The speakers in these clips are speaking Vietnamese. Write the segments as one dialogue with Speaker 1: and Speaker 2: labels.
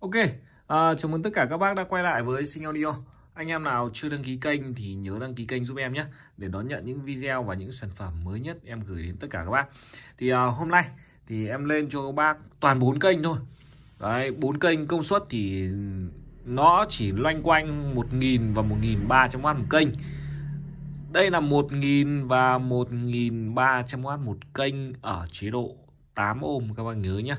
Speaker 1: Ok, à, chào mừng tất cả các bác đã quay lại với Sinh Audio. Anh em nào chưa đăng ký kênh thì nhớ đăng ký kênh giúp em nhé để đón nhận những video và những sản phẩm mới nhất em gửi đến tất cả các bác. Thì à, hôm nay thì em lên cho các bác toàn bốn kênh thôi. Đấy, 4 kênh công suất thì nó chỉ loanh quanh 1.000 và 1.300W một kênh. Đây là 1.000 và 1.300W một kênh ở chế độ 8 ohm, các bác nhớ nhé.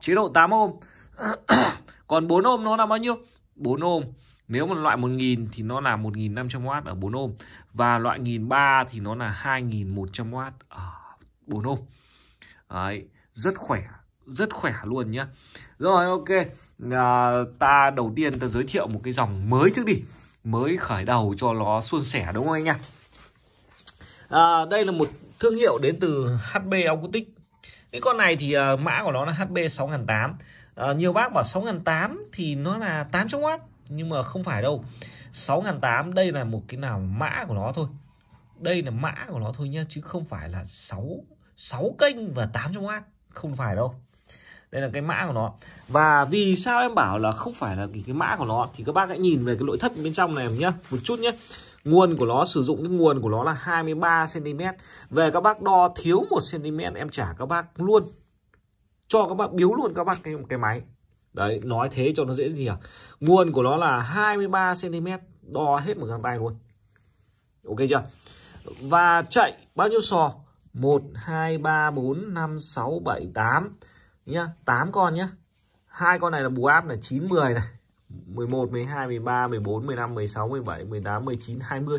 Speaker 1: Chế độ 8 ohm. còn 4 ôm nó là bao nhiêu 4 ôm nếu một loại 1000 thì nó là 1500W ở 4 ôm và loại 1003 thì nó là 2100W ở 4 ôm Đấy, rất khỏe rất khỏe luôn nhá rồi ok à, ta đầu tiên ta giới thiệu một cái dòng mới trước đi mới khởi đầu cho nó suôn sẻ đúng không anh em à, đây là một thương hiệu đến từ HB Acoustic cái con này thì uh, mã của nó là HB 6008 Ờ, nhiều bác bảo 6.800 thì nó là 800W nhưng mà không phải đâu 6.800 đây là một cái nào mã của nó thôi đây là mã của nó thôi nhá chứ không phải là 6 6 kênh và 800W không phải đâu đây là cái mã của nó và vì sao em bảo là không phải là cái, cái mã của nó thì các bác hãy nhìn về cái nội thất bên trong này nhá một chút nhé nguồn của nó sử dụng cái nguồn của nó là 23 cm về các bác đo thiếu một cm em trả các bác luôn cho các bạn biếu luôn các bạn cái cái máy đấy nói thế cho nó dễ gì à nguồn của nó là 23 cm đo hết một găng tay luôn ok chưa và chạy bao nhiêu sò 1 2 3 4 5 6 7 8 nhá 8 con nhá hai con này là bù áp là 9 10 này 11 12 13 14 15 16 17 18 19 20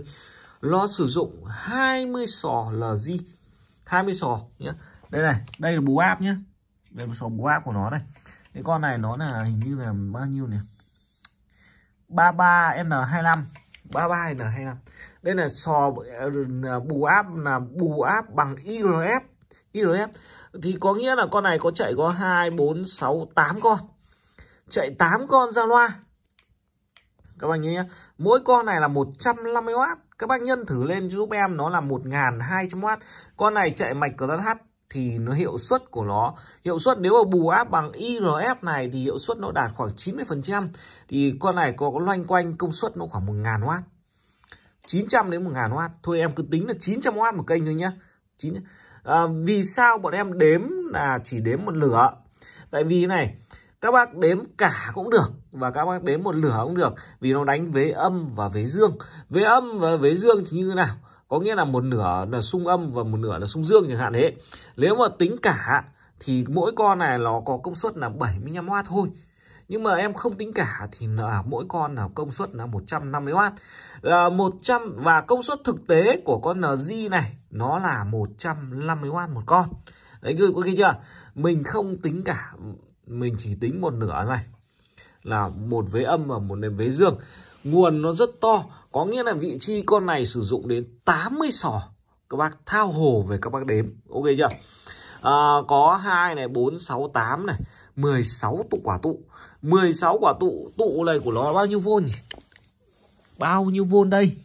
Speaker 1: nó sử dụng 20 sò LG 20 sò nhá đây này đây là bù áp nhá đây một số bố áp của nó đây cái con này nó là hình như là bao nhiêu nhỉ 33N25 33N25 đây là sò bù áp là bù áp bằng IRF IRF thì có nghĩa là con này có chạy có 2 4 6 8 con chạy 8 con ra loa các bạn nhé mỗi con này là 150W các bác nhân thử lên giúp em nó là 1.200W con này chạy mạch của nó thì nó hiệu suất của nó hiệu suất nếu mà bù áp bằng IRF này thì hiệu suất nó đạt khoảng 90% thì con này có, có loanh quanh công suất nó khoảng 1000W 900 đến 1000W thôi em cứ tính là 900W một kênh thôi nhá 9... à, vì sao bọn em đếm là chỉ đếm một lửa tại vì này các bác đếm cả cũng được và các bác đếm một lửa cũng được vì nó đánh với âm và với dương với âm và với dương thì như thế nào có nghĩa là một nửa là sung âm và một nửa là sung dương chẳng hạn thế nếu mà tính cả thì mỗi con này nó có công suất là 75W thôi nhưng mà em không tính cả thì là mỗi con là công suất là 150W là 100 và công suất thực tế của con NG này nó là 150W một con đấy cứ có okay chưa mình không tính cả mình chỉ tính một nửa này là một vế âm và một nền vế dương nguồn nó rất to có nghĩa là vị trí con này sử dụng đến 80 sò các bác thao hồ về các bác đếm ok chưa à, có hai này bốn sáu tám này 16 tụ quả tụ 16 quả tụ tụ này của nó bao nhiêu vôn nhỉ? bao nhiêu vôn đây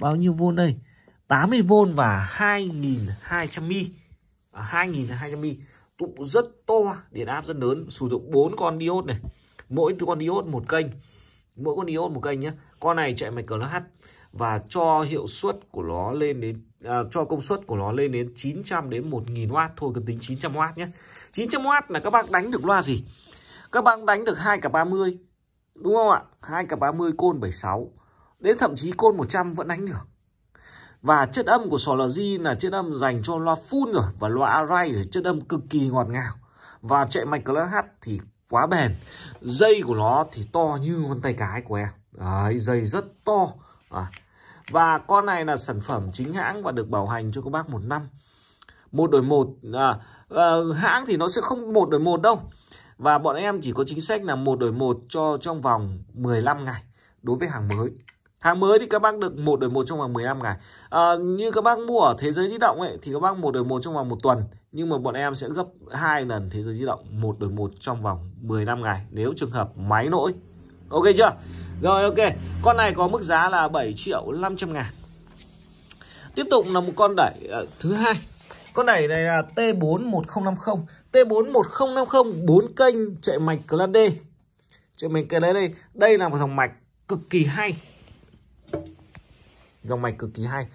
Speaker 1: bao nhiêu vôn đây 80 vôn và 2200 mi à, 2200 mi tụ rất to điện áp rất lớn sử dụng bốn con diode này mỗi con diode một kênh mỗi con diode một kênh nhé con này chạy mạch cầu nó H và cho hiệu suất của nó lên đến à, cho công suất của nó lên đến 900 đến 1000W thôi cứ tính 900W nhé 900W là các bác đánh được loa gì các bác đánh được hai cả 30 đúng không ạ hai cả 30 côn 76 đến thậm chí côn 100 vẫn đánh được và chất âm của Sology là chất âm dành cho loa full rồi và loa array chất âm cực kỳ ngọt ngào và chạy mạch của loa hát thì quá bền dây của nó thì to như con tay cái của em Đấy, dây rất to à. và con này là sản phẩm chính hãng và được bảo hành cho các bác một năm một đổi một à, à, hãng thì nó sẽ không một đổi một đâu và bọn em chỉ có chính sách là một đổi một cho trong vòng 15 ngày đối với hàng mới Hàng mới thì các bác được 1 đổi 1 trong vòng 15 ngày. À, như các bác mua ở thế giới di động ấy thì các bác 1 đổi 1 trong vòng 1 tuần. Nhưng mà bọn em sẽ gấp hai lần thế giới di động 1 đổi 1 trong vòng 15 ngày nếu trường hợp máy lỗi. Ok chưa? Rồi ok. Con này có mức giá là 7 triệu 500 ngàn. Tiếp tục là một con đẩy uh, thứ hai. Con đẩy này là T41050. T41050 4 kênh chạy mạch clad D. Chạy mạch clad D. Đây là một dòng mạch cực kỳ hay dòng mạch cực kỳ hay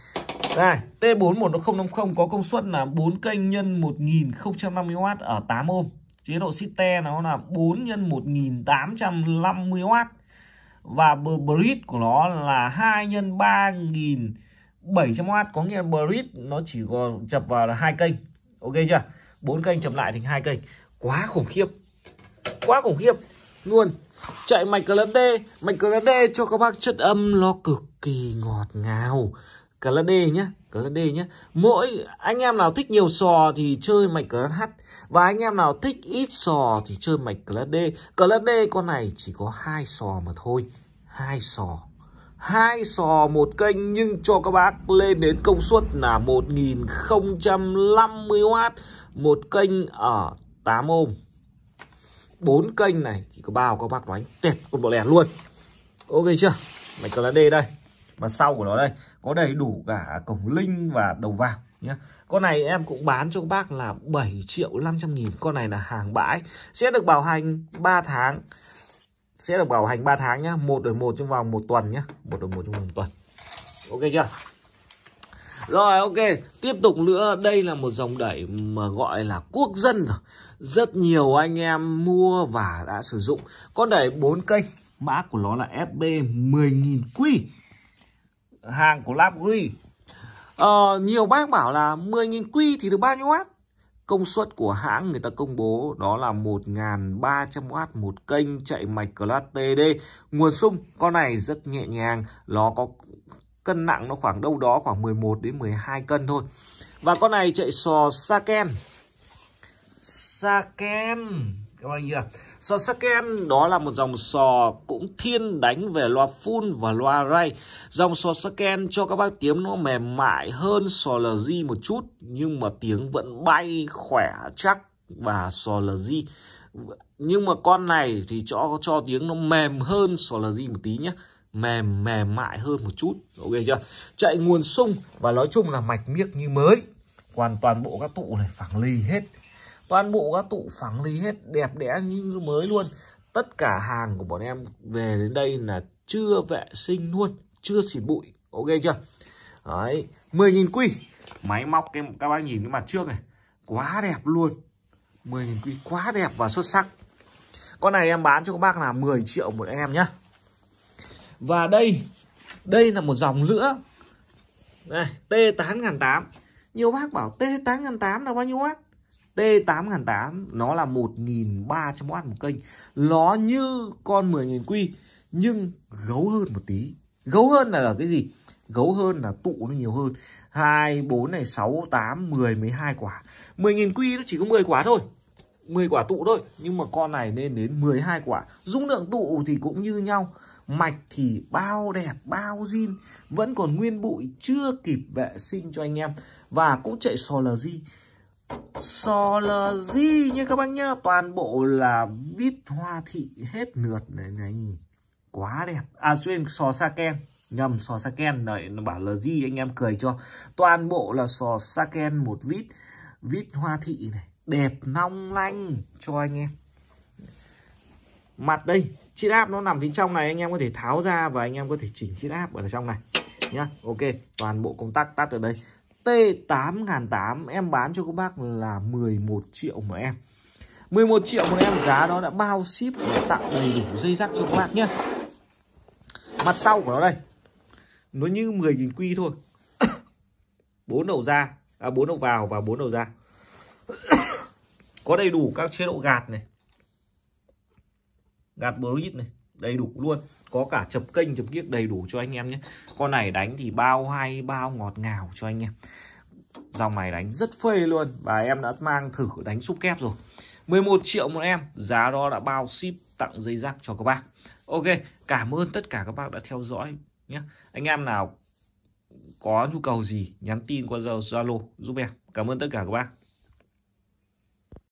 Speaker 1: đây, T41050 có công suất là 4 kênh nhân 1050W ở 8 ohm. Chế độ Cite nó là 4 nhân 1850W. Và bridge của nó là 2 nhân 3700W, có nghĩa bridge nó chỉ có chập vào là hai kênh. Ok chưa? 4 kênh chập lại thành hai kênh. Quá khủng khiếp. Quá khủng khiếp luôn chạy mạch cờ lẫn D mạch cờ lẫn D cho các bác chất âm nó cực kỳ ngọt ngào cờ lẫn D nhá cờ lẫn D nhá mỗi anh em nào thích nhiều sò thì chơi mạch cờ lẫn H và anh em nào thích ít sò thì chơi mạch cờ lẫn D cờ lẫn D con này chỉ có hai sò mà thôi hai sò hai sò một kênh nhưng cho các bác lên đến công suất là 1050W một kênh ở 8 ohm bốn kênh này chỉ có bao các bác nói tuyệt một bộ lẻ luôn ok chưa mạch cầu lá đê đây mà sau của nó đây có đầy đủ cả cổng linh và đầu vào nhé con này em cũng bán cho các bác là 7 triệu 500 nghìn con này là hàng bãi sẽ được bảo hành 3 tháng sẽ được bảo hành 3 tháng nhá một đổi một trong vòng một tuần nhá một đổi một trong vòng một tuần ok chưa rồi ok tiếp tục nữa đây là một dòng đẩy mà gọi là quốc dân rồi rất nhiều anh em mua và đã sử dụng con đẩy 4 kênh mã của nó là FB 10 000 quy hàng của Labgri ờ, nhiều bác bảo là 10.000 quy thì được bao nhiêu watt công suất của hãng người ta công bố đó là 1 300 watt một kênh chạy mạch Class TD nguồn sung con này rất nhẹ nhàng nó có cân nặng nó khoảng đâu đó khoảng 11 đến 12 cân thôi và con này chạy sò Saken Saken các bạn chưa? Sò Saken đó là một dòng sò cũng thiên đánh về loa full và loa ray. Dòng sò Saken cho các bác tiếng nó mềm mại hơn sò LG một chút nhưng mà tiếng vẫn bay khỏe chắc và sò LG. Nhưng mà con này thì cho cho tiếng nó mềm hơn sò LG một tí nhé mềm mềm mại hơn một chút ok chưa chạy nguồn sung và nói chung là mạch miếc như mới hoàn toàn bộ các tụ này phẳng ly hết toàn bộ các tụ phẳng lý hết đẹp đẽ như mới luôn tất cả hàng của bọn em về đến đây là chưa vệ sinh luôn chưa xịt bụi ok chưa đấy 10.000 quy máy móc cái các bác nhìn cái mặt trước này quá đẹp luôn 10.000 quy quá đẹp và xuất sắc con này em bán cho các bác là 10 triệu một em nhá và đây đây là một dòng nữa đây T8 8 nhiều bác bảo T8 8 là bao nhiêu watt T8008 nó là 1.300W một kênh nó như con 10.000 quy nhưng gấu hơn một tí gấu hơn là ở cái gì gấu hơn là tụ nó nhiều hơn 2, 4 này 6, 8, 10, 12 quả 10.000 quy nó chỉ có 10 quả thôi 10 quả tụ thôi nhưng mà con này lên đến 12 quả dung lượng tụ thì cũng như nhau mạch thì bao đẹp bao zin vẫn còn nguyên bụi chưa kịp vệ sinh cho anh em và cũng chạy sò lờ di sò là gì nha các bác nhá Toàn bộ là vít hoa thị hết lượt này này Quá đẹp À xuyên sò sa ken Nhầm sò sa ken này, Nó bảo là gì anh em cười cho Toàn bộ là sò sa ken một vít Vít hoa thị này Đẹp long lanh cho anh em Mặt đây Chiết áp nó nằm phía trong này Anh em có thể tháo ra và anh em có thể chỉnh chiết áp ở trong này nhá Ok toàn bộ công tắc tắt ở đây T8808 em bán cho các bác là 11 triệu một em 11 triệu một em giá đó đã bao ship và tặng đầy đủ dây rắc cho các bác nhé mặt sau của nó đây nó như 10 nghìn quy thôi bốn đầu ra à, 4 đầu vào và bốn đầu ra có đầy đủ các chế độ gạt này gạt brit này đầy đủ luôn có cả chập kênh chập kiếc đầy đủ cho anh em nhé con này đánh thì bao hay bao ngọt ngào cho anh em dòng này đánh rất phê luôn và em đã mang thử đánh xúc kép rồi 11 triệu một em giá đó đã bao ship tặng dây rác cho các bác ok cảm ơn tất cả các bác đã theo dõi nhé anh em nào có nhu cầu gì nhắn tin qua zalo giúp em cảm ơn tất cả các bác